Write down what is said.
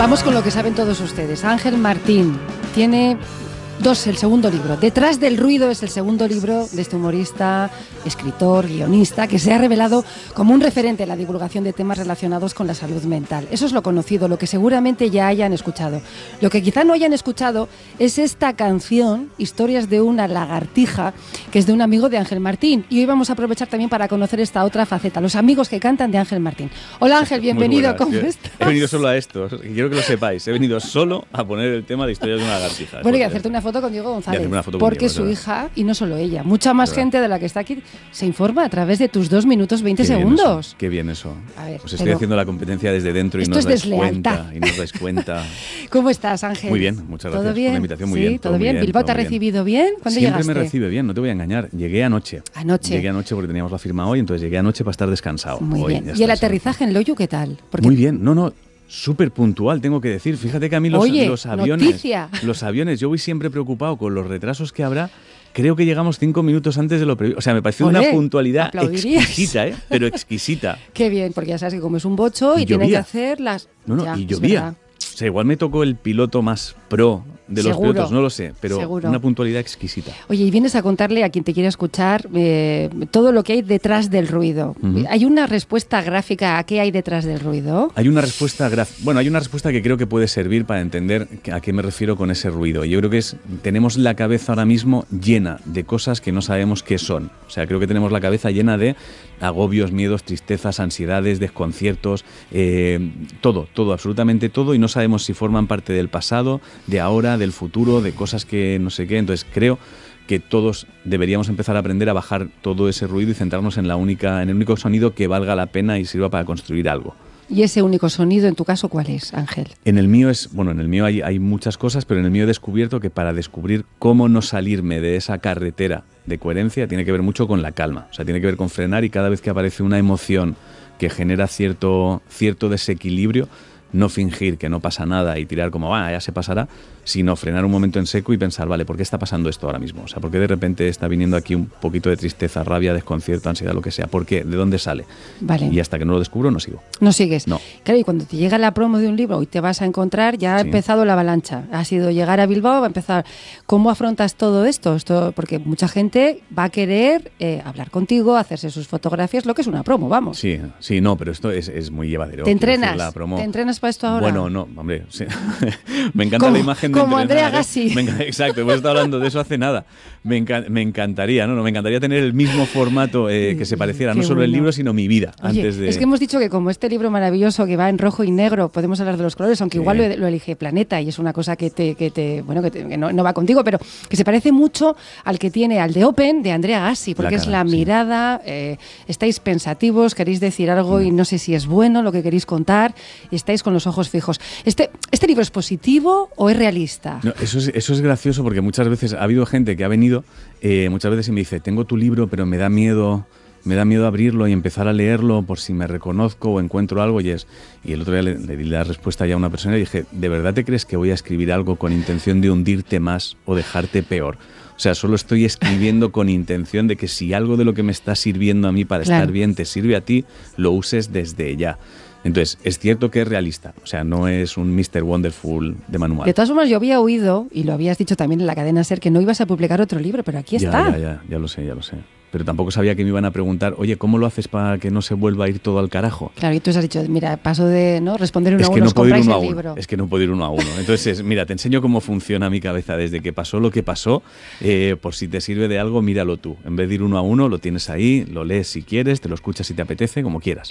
Vamos con lo que saben todos ustedes. Ángel Martín tiene Dos, el segundo libro. Detrás del ruido es el segundo libro de este humorista, escritor, guionista, que se ha revelado como un referente en la divulgación de temas relacionados con la salud mental. Eso es lo conocido, lo que seguramente ya hayan escuchado. Lo que quizá no hayan escuchado es esta canción, Historias de una lagartija, que es de un amigo de Ángel Martín. Y hoy vamos a aprovechar también para conocer esta otra faceta, los amigos que cantan de Ángel Martín. Hola Ángel, bienvenido, ¿cómo estás? He venido solo a esto, quiero que lo sepáis. He venido solo a poner el tema de Historias de una lagartija. Bueno, y hacerte una foto foto con Diego González. porque su hija, y no solo ella, mucha más gente de la que está aquí, se informa a través de tus dos minutos 20 segundos. qué bien eso. Os estoy haciendo la competencia desde dentro y no os dais cuenta. Y nos cuenta. ¿Cómo estás, Ángel? Muy bien, muchas gracias ¿Todo bien? la invitación. Muy bien. Todo, bien. ¿Bilbao te ha recibido bien? ¿Cuándo Siempre me recibe bien, no te voy a engañar. Llegué anoche. Anoche. Llegué anoche porque teníamos la firma hoy, entonces llegué anoche para estar descansado. Muy bien. ¿Y el aterrizaje en Loyu qué tal? Muy bien. No, no, súper puntual, tengo que decir. Fíjate que a mí los, aviones. Los aviones, yo voy siempre preocupado con los retrasos que habrá. Creo que llegamos cinco minutos antes de lo previsto. O sea, me pareció una puntualidad exquisita, ¿eh? pero exquisita. Qué bien, porque ya sabes que como es un bocho y, tiene que hacer las. No, no, y llovía sea, igual me tocó el piloto más pro de los pilotos, no lo sé, pero una puntualidad exquisita. Oye, y vienes a contarle a quien te quiera escuchar eh, todo lo que hay detrás del ruido. ¿Hay una respuesta gráfica a qué hay detrás del ruido? Hay una respuesta gráfica. Bueno, hay una respuesta que creo que puede servir para entender a qué me refiero con ese ruido. Yo creo que es tenemos la cabeza ahora mismo llena de cosas que no sabemos qué son. O sea, creo que tenemos la cabeza llena de agobios, miedos, tristezas, ansiedades, desconciertos, eh, todo, todo, absolutamente todo, y no sabemos si forman parte del pasado, de ahora, del futuro, de cosas que no sé qué. Entonces creo que todos deberíamos empezar a aprender a bajar todo ese ruido y centrarnos en la única, en el único sonido que valga la pena y sirva para construir algo. ¿Y ese único sonido en tu caso cuál es, Ángel? En el mío es, bueno, en el mío hay, hay, muchas cosas, pero en el mío he descubierto que para descubrir cómo no salirme de esa carretera de coherencia tiene que ver mucho con la calma, o sea, tiene que ver con frenar y cada vez que aparece una emoción que genera cierto, cierto desequilibrio, no fingir que no pasa nada y tirar como, va, ah, ya se pasará, sino frenar un momento en seco y pensar, vale, ¿por qué está pasando esto ahora mismo? O sea, ¿por qué de repente está viniendo aquí un poquito de tristeza, rabia, desconcierto, ansiedad, lo que sea? ¿Por qué? ¿De dónde sale? Vale. Y hasta que no lo descubro, no sigo. No sigues. No. Claro, y cuando te llega la promo de un libro y te vas a encontrar, ya ha empezado la avalancha. Ha sido llegar a Bilbao, va a empezar. ¿Cómo afrontas todo esto? esto porque mucha gente va a querer eh, hablar contigo, hacerse sus fotografías, lo que es una promo, vamos. Sí, sí, no, pero esto es, muy llevadero. Te entrenas. la promo, te entrenas para esto ahora. Bueno, no, hombre, me encanta la imagen de Como Andrea ¿eh? Gassi. exacto, hemos estado hablando de eso hace nada. Me, encantaría, ¿no? ¿no? Me encantaría tener el mismo formato eh, que se pareciera, no solo el libro, sino mi vida. antes de... Es que hemos dicho que como este libro maravilloso que va en rojo y negro, podemos hablar de los colores, aunque igual lo, elige Planeta y es una cosa que te, bueno, que, no, va contigo, pero que se parece mucho al que tiene, al de Open, de Andrea Gassi, porque es la mirada, eh, estáis pensativos, queréis decir algo mm. y no sé si es bueno lo que queréis contar, estáis con con los ojos fijos. ¿Este, este libro es positivo o es realista? eso, es, eso es gracioso porque muchas veces ha habido gente que ha venido, eh, muchas veces y me dice, tengo tu libro pero me da miedo me da miedo abrirlo y empezar a leerlo por si me reconozco o encuentro algo y es... Y el otro día le, di la respuesta ya a una persona y dije, ¿de verdad te crees que voy a escribir algo con intención de hundirte más o dejarte peor? O sea, solo estoy escribiendo con intención de que si algo de lo que me está sirviendo a mí para estar bien te sirve a ti, lo uses desde ya. Entonces, es cierto que es realista, o sea, no es un Mr. Wonderful de manual. De todas formas, yo había oído, y lo habías dicho también en la cadena SER, que no ibas a publicar otro libro, pero aquí está. Ya, ya, ya lo sé, ya lo sé. Pero tampoco sabía que me iban a preguntar, oye, ¿cómo lo haces para que no se vuelva a ir todo al carajo? Claro, y tú has dicho, mira, paso de no responder uno es a uno, no puedo ir uno a uno. Es que no puedo ir uno a uno. Entonces, mira, te enseño cómo funciona mi cabeza desde que pasó lo que pasó. Eh, por si te sirve de algo, míralo tú. En vez de ir uno a uno, lo tienes ahí, lo lees si quieres, te lo escuchas si te apetece, como quieras.